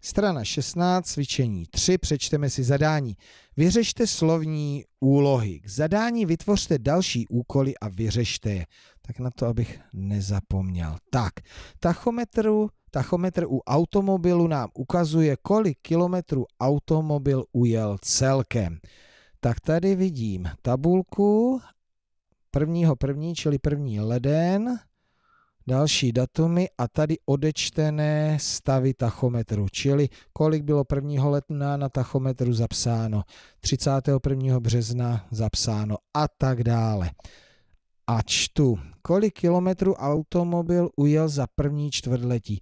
Strana 16, cvičení 3, přečteme si zadání. Vyřešte slovní úlohy. K zadání vytvořte další úkoly a vyřešte je. Tak na to, abych nezapomněl. Tak, tachometru, tachometr u automobilu nám ukazuje, kolik kilometrů automobil ujel celkem. Tak tady vidím tabulku prvního první, čili první leden další datumy a tady odečtené stavy tachometru, čili kolik bylo 1. ledna na tachometru zapsáno, 31. března zapsáno a tak dále. A čtu, kolik kilometrů automobil ujel za první čtvrtletí.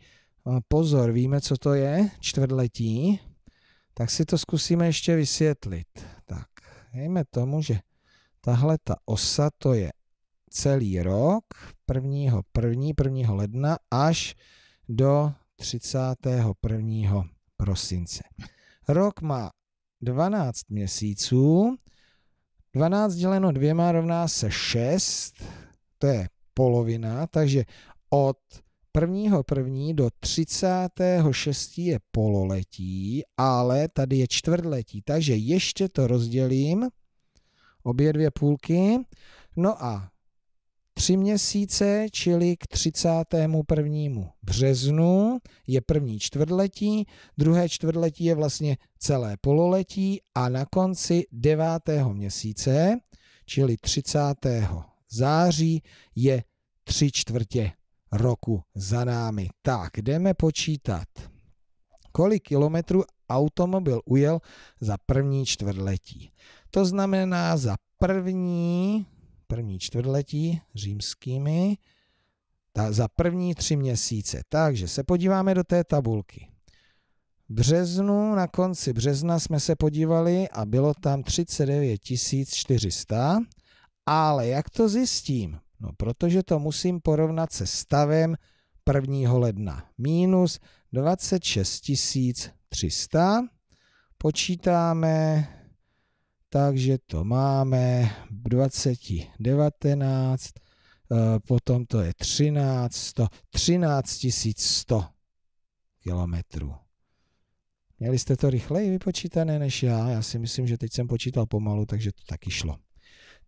Pozor, víme, co to je čtvrtletí, tak si to zkusíme ještě vysvětlit. Tak, dejme tomu, že tahle ta osa to je celý rok, 1. 1. 1. ledna až do 31. prosince. Rok má 12 měsíců, 12 děleno dvěma rovná se 6, to je polovina, takže od 1. 1. do 36. je pololetí, ale tady je čtvrtletí, takže ještě to rozdělím, obě dvě půlky, no a Tři měsíce, čili k 31. březnu, je první čtvrtletí, druhé čtvrtletí je vlastně celé pololetí a na konci devátého měsíce, čili 30. září, je tři čtvrtě roku za námi. Tak, jdeme počítat, kolik kilometrů automobil ujel za první čtvrtletí. To znamená za první první čtvrtletí římskými ta, za první tři měsíce. Takže se podíváme do té tabulky. V březnu, na konci března jsme se podívali a bylo tam 39 400, ale jak to zjistím? No, protože to musím porovnat se stavem 1. ledna. Minus 26 300. Počítáme takže to máme 20, 19, eh, potom to je 13, 100, 13 100 kilometrů. Měli jste to rychleji vypočítané než já, já si myslím, že teď jsem počítal pomalu, takže to taky šlo.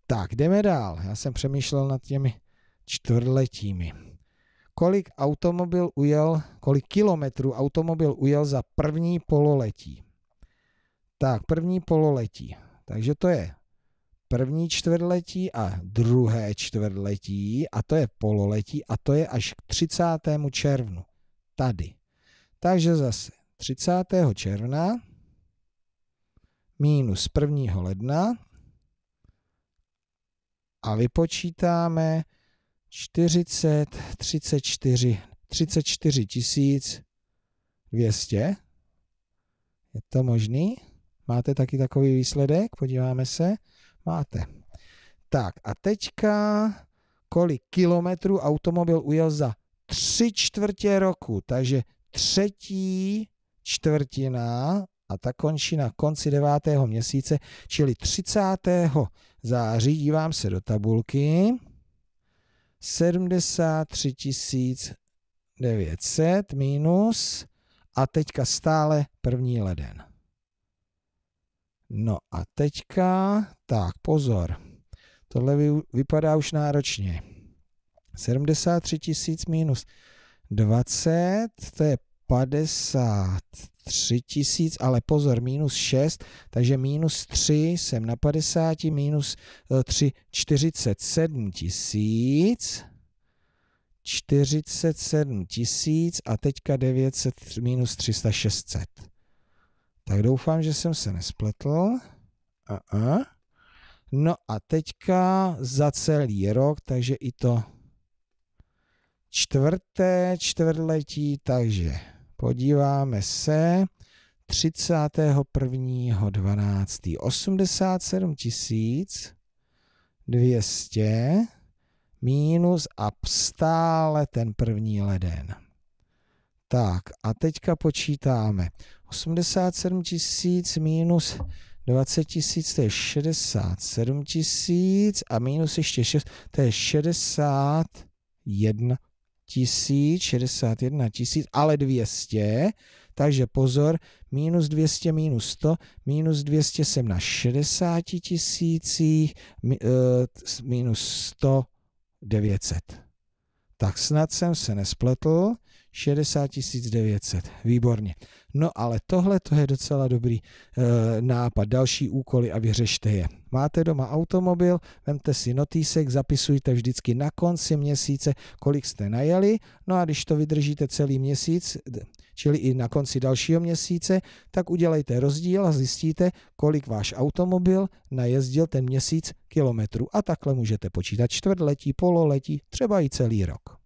Tak, jdeme dál. Já jsem přemýšlel nad těmi čtvrtletími. Kolik automobil ujel, kolik kilometrů automobil ujel za první pololetí? Tak, první pololetí. Takže to je první čtvrtletí a druhé čtvrtletí a to je pololetí a to je až k 30. červnu. Tady. Takže zase 30. června minus 1. ledna a vypočítáme 40, 34, 34 200. Je to možný? Máte taky takový výsledek? Podíváme se. Máte. Tak a teďka, kolik kilometrů automobil ujel za tři čtvrtě roku, takže třetí čtvrtina a ta končí na konci devátého měsíce, čili 30. září, dívám se do tabulky, 73 900 minus a teďka stále první leden. No a teďka, tak pozor, tohle vy, vypadá už náročně. 73 tisíc minus 20, to je 53 tisíc, ale pozor, minus 6, takže minus 3 jsem na 50, minus 3, eh, 47 tisíc. 47 tisíc a teďka 900 minus 300, 600. Tak doufám, že jsem se nespletl. Uh-uh. No a teďka za celý rok, takže i to čtvrté čtvrtletí, takže podíváme se 31.12. 87 200 minus a stále ten první leden. Tak a teďka počítáme. 87 tisíc minus 20 tisíc, to je 67 tisíc a minus ještě 6, to je 61 tisíc, 61 tisíc, ale 200, takže pozor, minus 200, minus 100, minus 200 jsem na 60 tisících, eh, minus 100, 900. Tak snad jsem se nespletl. 60 900, výborně. No ale tohle to je docela dobrý e, nápad. Další úkoly a vyřešte je. Máte doma automobil, vemte si notýsek, zapisujte vždycky na konci měsíce, kolik jste najeli, no a když to vydržíte celý měsíc, čili i na konci dalšího měsíce, tak udělejte rozdíl a zjistíte, kolik váš automobil najezdil ten měsíc kilometrů. A takhle můžete počítat čtvrtletí, pololetí, třeba i celý rok.